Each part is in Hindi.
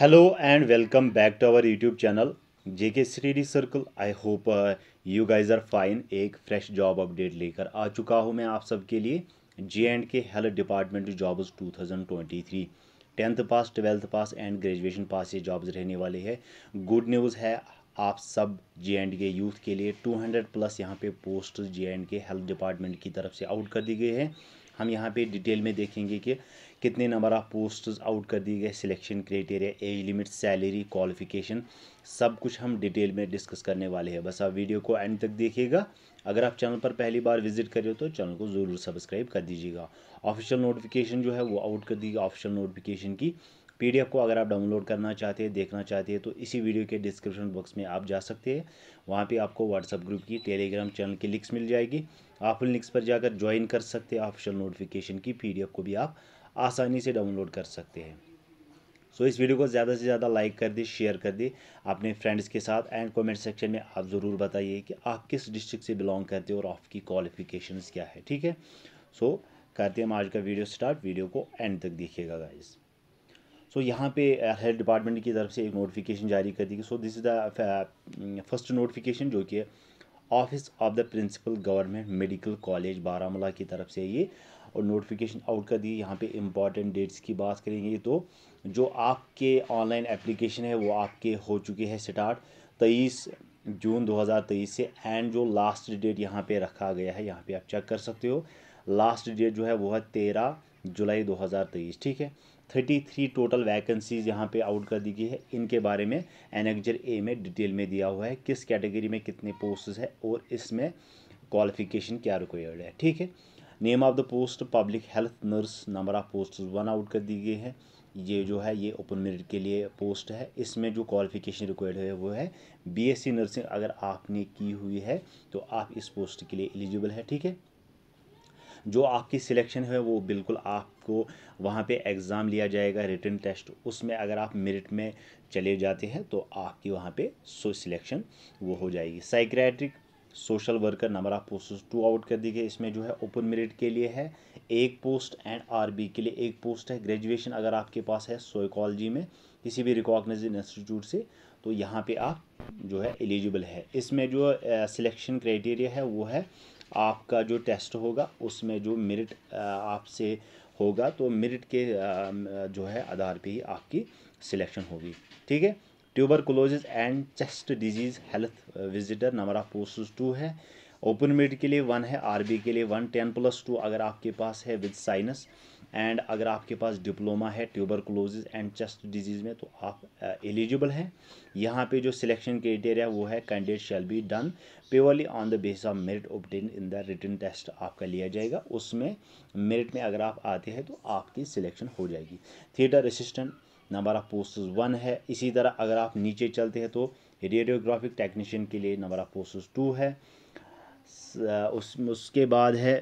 Hello and welcome back to our YouTube channel JK C Circle. Circle I hope you guys fine एक फ्रेश जॉब अपडेट लेकर आ चुका हूँ मैं आप सबके लिए J and K health department jobs 2023 tenth pass twelfth pass and graduation pass ये जॉब्स रहने वाले हैं गुड न्यूज़ है आप सब जे एंड के यूथ के लिए 200 प्लस यहाँ पे post J and K health department की तरफ से आउट कर दी गई है हम यहाँ पे डिटेल में देखेंगे कि कितने नंबर ऑफ़ पोस्ट आउट कर दिए गए selection criteria age limit salary qualification सब कुछ हम डिटेल में डिस्कस करने वाले हैं बस आप वीडियो को एंड तक देखिएगा अगर आप चैनल पर पहली बार विजिट कर रहे हो तो चैनल को ज़रूर सब्सक्राइब कर दीजिएगा ऑफिशियल नोटिफिकेशन जो है वो आउट कर दी ऑफिशियल नोटिफिकेशन की पीडीएफ को अगर आप डाउनलोड करना चाहते हैं देखना चाहते हैं तो इसी वीडियो के डिस्क्रिप्शन बॉक्स में आप जा सकते हैं वहाँ पे आपको व्हाट्सअप ग्रुप की टेलीग्राम चैनल की लिंक्स मिल जाएगी आप उन लिंक्स पर जाकर ज्वाइन कर सकते हैं ऑफिशियल नोटिफिकेशन की पी को भी आप आसानी से डाउनलोड कर सकते हैं सो so, इस वीडियो को ज़्यादा से ज़्यादा लाइक कर दे शेयर कर दे अपने फ्रेंड्स के साथ एंड कमेंट सेक्शन में आप ज़रूर बताइए कि आप किस डिस्ट्रिक्ट से बिलोंग करते हो और आपकी क्वालिफिकेशंस क्या है ठीक है सो so, करते हैं हम आज का वीडियो स्टार्ट वीडियो को एंड तक देखिएगा गाइज़ सो so, यहाँ पे हेल्थ uh, डिपार्टमेंट की तरफ से एक नोटिफिकेशन जारी कर दी गई so this is the first notification जो कि office of the principal government medical college Baramulla की तरफ से ये और नोटिफिकेशन आउट कर दी यहाँ पे इम्पॉर्टेंट डेट्स की बात करेंगे तो जो आपके ऑनलाइन एप्लीकेशन है वो आपके हो चुके हैं स्टार्ट तेईस जून 2023 से एंड जो लास्ट डेट यहाँ पे रखा गया है यहाँ पे आप चेक कर सकते हो लास्ट डेट जो है वो है तेरह जुलाई 2023 ठीक है 33 टोटल वैकेंसीज यहाँ पे आउट कर दी गई है इनके बारे में एनेक्जर ए में डिटेल में दिया हुआ है किस कैटेगरी में कितने पोस्ट है और इसमें क्वालिफिकेशन क्या रिक्वायर्ड है ठीक है name of the post public health nurse number of post one out कर दी गई है ये जो है ये ओपन मेरिट के लिए पोस्ट है इसमें जो क्वालिफिकेशन रिक्वायर्ड है वो है बीएससी नर्सिंग अगर आपने की हुई है तो आप इस पोस्ट के लिए एलिजिबल है ठीक है जो आपकी सिलेक्शन है वो बिल्कुल आपको वहाँ पे एग्ज़ाम लिया जाएगा रिटर्न टेस्ट उसमें अगर आप मेरिट में चले जाते हैं तो आपकी वहाँ पे सो सिलेक्शन वो हो जाएगी psychiatric social worker number of post two out कर दीजिए इसमें जो है ओपन मेरिट के लिए है एक पोस्ट एंड आर के लिए एक पोस्ट है ग्रेजुएशन अगर आपके पास है सोइकोलॉजी में किसी भी रिकॉगनाइज इंस्टीट्यूट से तो यहाँ पे आप जो है एलिजिबल है इसमें जो सिलेक्शन क्राइटेरिया है वो है आपका जो टेस्ट होगा उसमें जो मेरिट आपसे होगा तो मेरिट के जो है आधार पे ही आपकी सिलेक्शन होगी ठीक है tuberculosis and chest disease health visitor number of post two है ओपन मिड के लिए वन है आरबी के लिए वन टेन प्लस टू अगर आपके पास है विद साइंस एंड अगर आपके पास डिप्लोमा है ट्यूबर एंड चेस्ट डिजीज़ में तो आप एलिजिबल हैं यहाँ पे जो सिलेक्शन क्राइटेरिया वो है candidate shall be done purely on the base of merit obtain in the written test आपका लिया जाएगा उसमें मेरिट में अगर आप आते हैं तो आपकी सिलेक्शन हो जाएगी theatre assistant number of post one है इसी तरह अगर आप नीचे चलते हैं तो रेडियोग्राफिक टेक्नीशियन के लिए नंबर ऑफ़ पोस्ट टू है उस उसके बाद है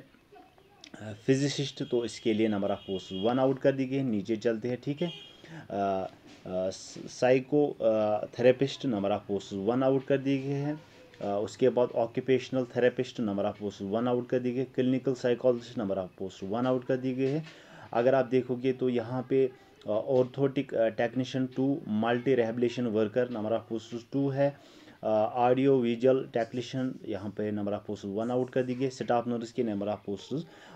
फिजिसिस्ट तो इसके लिए number of post one out कर दी गई नीचे चलते हैं ठीक है psycho therapist number of post one out कर दिए गए हैं उसके बाद occupational therapist number of post one out कर दिए गए clinical psychologist number of post one out कर दिए गए हैं अगर आप देखोगे तो यहाँ पे orthotic technician two multi rehabilitation worker number of post two है ऑडियो विजुअल टेक्नीशियन यहाँ पे number of post one out कर दीजिए स्टाफ नर्स के number of post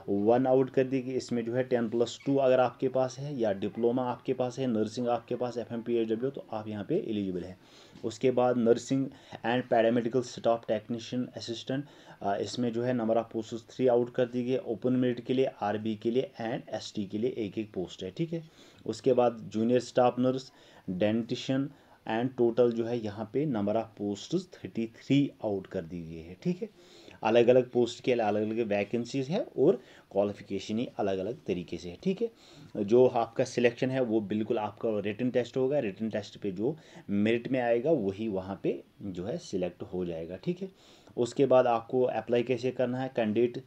one out कर दीजिए इसमें जो है टेन प्लस टू अगर आपके पास है या डिप्लोमा आपके पास है नर्सिंग आपके पास F M P H W तो आप यहाँ पे एलिजिबल है उसके बाद nursing and paramedical staff technician assistant इसमें जो है number of post three out कर दीजिए ओपन मेरिट के लिए आर बी के लिए एंड एस टी के लिए एक एक पोस्ट है ठीक है उसके बाद junior staff nurse dentition and total जो है यहाँ पे number of post thirty three out कर दी गई है ठीक है अलग अलग पोस्ट के अलग अलग वैकेंसीज है और क्वालिफिकेशन ही अलग अलग तरीके से है ठीक है जो आपका सिलेक्शन है वो बिल्कुल आपका रिटर्न टेस्ट होगा रिटर्न टेस्ट पे जो मेरिट में आएगा वही वहाँ पे जो है सिलेक्ट हो जाएगा ठीक है उसके बाद आपको अप्लाई कैसे करना है candidate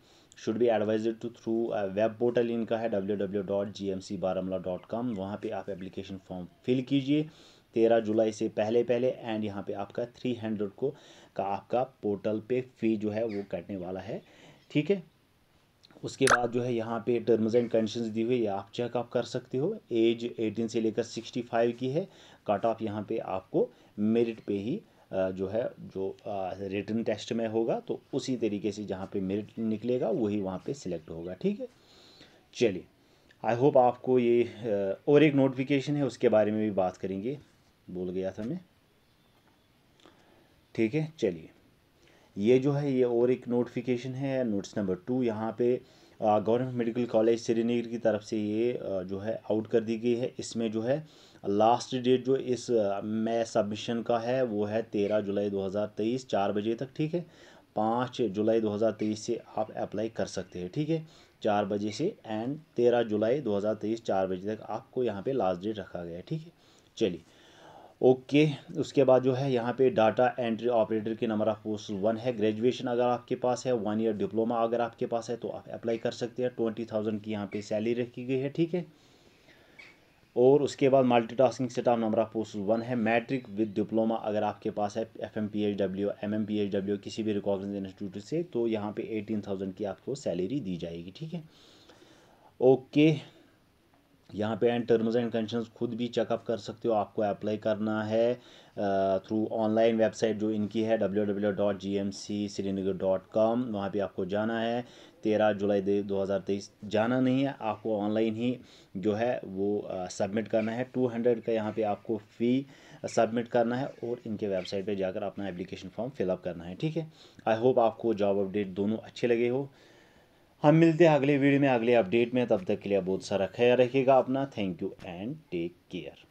should be advise to through web portal इनका है W W dot G M C Baramulla dot com वहाँ पर आप एप्लीकेशन फॉर्म फिल कीजिए तेरह जुलाई से पहले पहले एंड यहाँ पे आपका थ्री हंड्रेड को का आपका पोर्टल पे फ़ी जो है वो कटने वाला है ठीक है उसके बाद जो है यहाँ पे टर्म्स एंड कंडीशंस दी हुई है आप चेकअप कर सकते हो एज 18 से लेकर 65 की है कट ऑफ यहाँ पे आपको मेरिट पे ही जो है जो रिटर्न टेस्ट में होगा तो उसी तरीके से जहाँ पे मेरिट निकलेगा वही वहाँ पे सिलेक्ट होगा ठीक है चलिए आई होप आपको ये और एक नोटिफिकेशन है उसके बारे में भी बात करेंगे भूल गया था मैं ठीक है चलिए ये जो है ये और एक नोटिफिकेशन है नोट्स नंबर टू यहाँ पे गवर्नमेंट मेडिकल कॉलेज श्रीनगर की तरफ से ये जो है आउट कर दी गई है इसमें जो है लास्ट डेट जो इस मैं सबमिशन का है वो है तेरह जुलाई दो हज़ार तेईस चार बजे तक ठीक है पाँच जुलाई दो हज़ार तेईस से आप अप्लाई कर सकते हैं ठीक है चार बजे से एंड तेरह जुलाई दो हज़ार तेईस चार बजे तक आपको यहाँ पर लास्ट डेट रखा गया है ठीक है चलिए ओके उसके बाद जो है यहाँ पे डाटा एंट्री ऑपरेटर के नंबर ऑफ पोस्ट वन है ग्रेजुएशन अगर आपके पास है वन ईयर डिप्लोमा अगर आपके पास है तो आप अप्लाई कर सकते हैं ट्वेंटी थाउजेंड की यहाँ पे सैलरी रखी गई है ठीक है और उसके बाद multitasking staff number of post one है मैट्रिक विद डिप्लोमा अगर आपके पास है F M P H W M M P H W किसी भी रिकॉर्डिंग इंस्टीट्यूट से तो यहाँ पे एटीन थाउजेंड की आपको सैलरी दी जाएगी ठीक है ओके okay, यहाँ पे एंड टर्म्स एंड कंडीशन खुद भी चेकअप कर सकते हो आपको अप्लाई करना है थ्रू ऑनलाइन वेबसाइट जो इनकी है W W dot G M C Srinagar com वहाँ पर आपको जाना है तेरह जुलाई दो हज़ार तेईस जाना नहीं है आपको ऑनलाइन ही जो है वो सबमिट करना है टू हंड्रेड का यहाँ पर आपको फ़ी सबमिट करना है और इनके वेबसाइट पे जाकर अपना एप्लीकेशन फॉर्म फिलअप करना है ठीक है आई होप आपको जॉब अपडेट दोनों अच्छे लगे हो हम मिलते हैं अगले वीडियो में अगले अपडेट में तब तक के लिए बहुत सारा ख्याल रखिएगा अपना thank you and take care